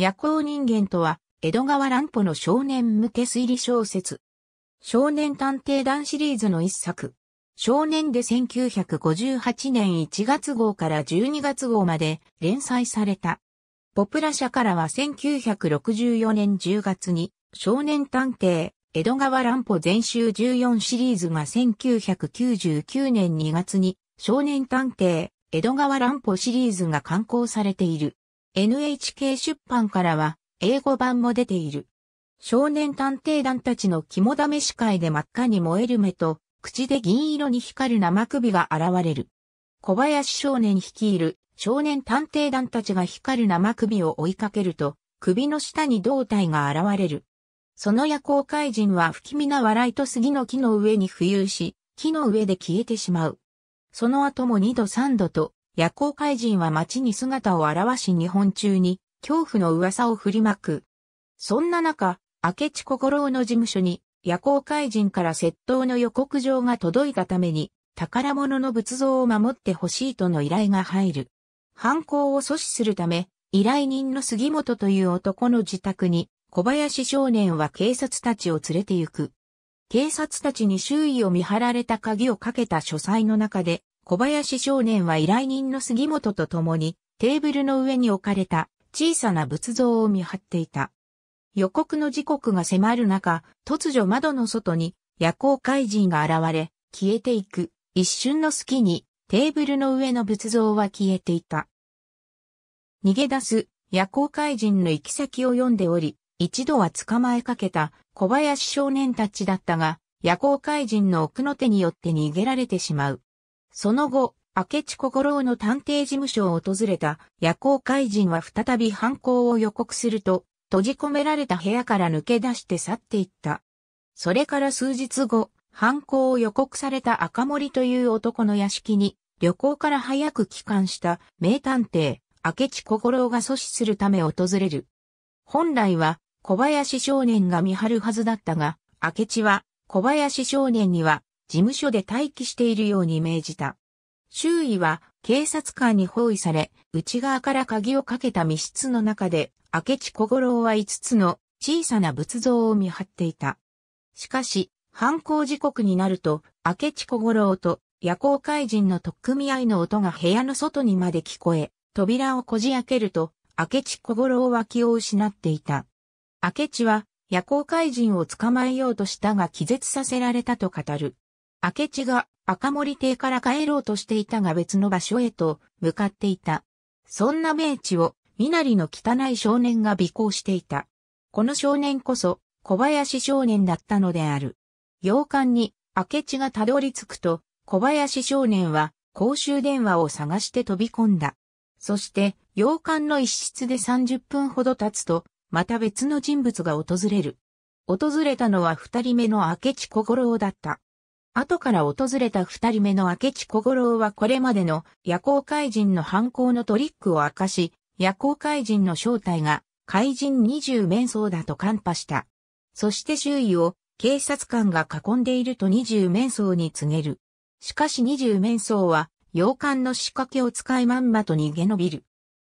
夜行人間とは、江戸川乱歩の少年向け推理小説。少年探偵団シリーズの一作。少年で1958年1月号から12月号まで連載された。ポプラ社からは1964年10月に、少年探偵、江戸川乱歩全集14シリーズが1999年2月に、少年探偵、江戸川乱歩シリーズが刊行されている。NHK 出版からは英語版も出ている。少年探偵団たちの肝試し会で真っ赤に燃える目と、口で銀色に光る生首が現れる。小林少年率いる少年探偵団たちが光る生首を追いかけると、首の下に胴体が現れる。その夜行怪人は不気味な笑いと杉の木の上に浮遊し、木の上で消えてしまう。その後も二度三度と夜行怪人は街に姿を現し日本中に恐怖の噂を振りまく。そんな中、明智小五郎の事務所に夜行怪人から窃盗の予告状が届いたために宝物の仏像を守ってほしいとの依頼が入る。犯行を阻止するため、依頼人の杉本という男の自宅に小林少年は警察たちを連れて行く。警察たちに周囲を見張られた鍵をかけた書斎の中で小林少年は依頼人の杉本と共にテーブルの上に置かれた小さな仏像を見張っていた。予告の時刻が迫る中、突如窓の外に夜行怪人が現れ、消えていく。一瞬の隙にテーブルの上の仏像は消えていた。逃げ出す夜行怪人の行き先を読んでおり、一度は捕まえかけた小林少年たちだったが、夜行怪人の奥の手によって逃げられてしまう。その後、明智小五郎の探偵事務所を訪れた夜行怪人は再び犯行を予告すると、閉じ込められた部屋から抜け出して去っていった。それから数日後、犯行を予告された赤森という男の屋敷に、旅行から早く帰還した名探偵、明智小五郎が阻止するため訪れる。本来は小林少年が見張るはずだったが、明智は小林少年には事務所で待機しているように命じた。周囲は警察官に包囲され、内側から鍵をかけた密室の中で、明智小五郎は5つの小さな仏像を見張っていた。しかし、犯行時刻になると、明智小五郎と夜行怪人の特組合の音が部屋の外にまで聞こえ、扉をこじ開けると、明智小五郎は気を失っていた。明智は夜行怪人を捕まえようとしたが気絶させられたと語る。明智が赤森邸から帰ろうとしていたが別の場所へと向かっていた。そんな明地を、身なりの汚い少年が尾行していた。この少年こそ、小林少年だったのである。洋館に、明智がたどり着くと、小林少年は、公衆電話を探して飛び込んだ。そして、洋館の一室で30分ほど経つと、また別の人物が訪れる。訪れたのは二人目の明智小五郎だった。後から訪れた二人目の明智小五郎はこれまでの夜行怪人の犯行のトリックを明かし、夜行怪人の正体が怪人二十面相だと看破した。そして周囲を警察官が囲んでいると二十面相に告げる。しかし二十面相は洋館の仕掛けを使いまんまと逃げ延びる。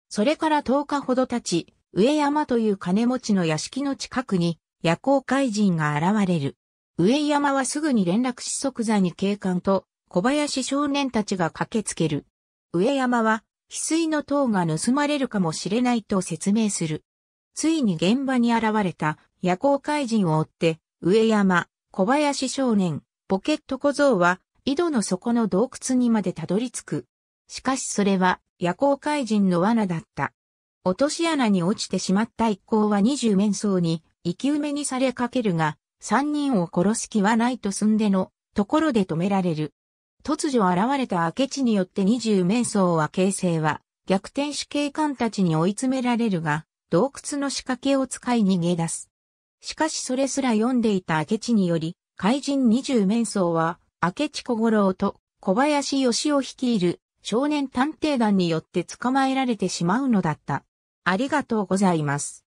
それから10日ほど経ち、上山という金持ちの屋敷の近くに夜行怪人が現れる。上山はすぐに連絡し即座に警官と小林少年たちが駆けつける。上山は、翡翠の塔が盗まれるかもしれないと説明する。ついに現場に現れた夜行怪人を追って、上山、小林少年、ポケット小僧は、井戸の底の洞窟にまでたどり着く。しかしそれは夜行怪人の罠だった。落とし穴に落ちてしまった一行は二十面相に生き埋めにされかけるが、三人を殺す気はないと寸んでのところで止められる。突如現れた明智によって二十面相は形成は逆転死警官たちに追い詰められるが、洞窟の仕掛けを使い逃げ出す。しかしそれすら読んでいた明智により、怪人二十面相は、明智小五郎と小林義を率いる少年探偵団によって捕まえられてしまうのだった。ありがとうございます。